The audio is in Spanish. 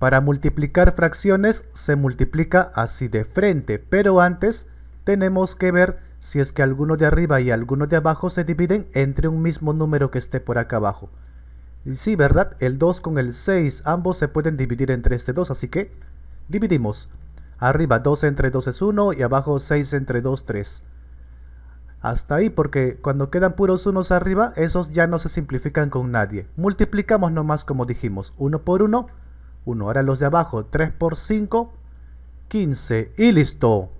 Para multiplicar fracciones se multiplica así de frente, pero antes tenemos que ver si es que alguno de arriba y alguno de abajo se dividen entre un mismo número que esté por acá abajo. Y sí, ¿verdad? El 2 con el 6, ambos se pueden dividir entre este 2, así que dividimos. Arriba 2 entre 2 es 1 y abajo 6 entre 2, 3. Hasta ahí, porque cuando quedan puros unos arriba, esos ya no se simplifican con nadie. Multiplicamos nomás como dijimos, 1 por 1 Ahora los de abajo, 3 por 5, 15. Y listo.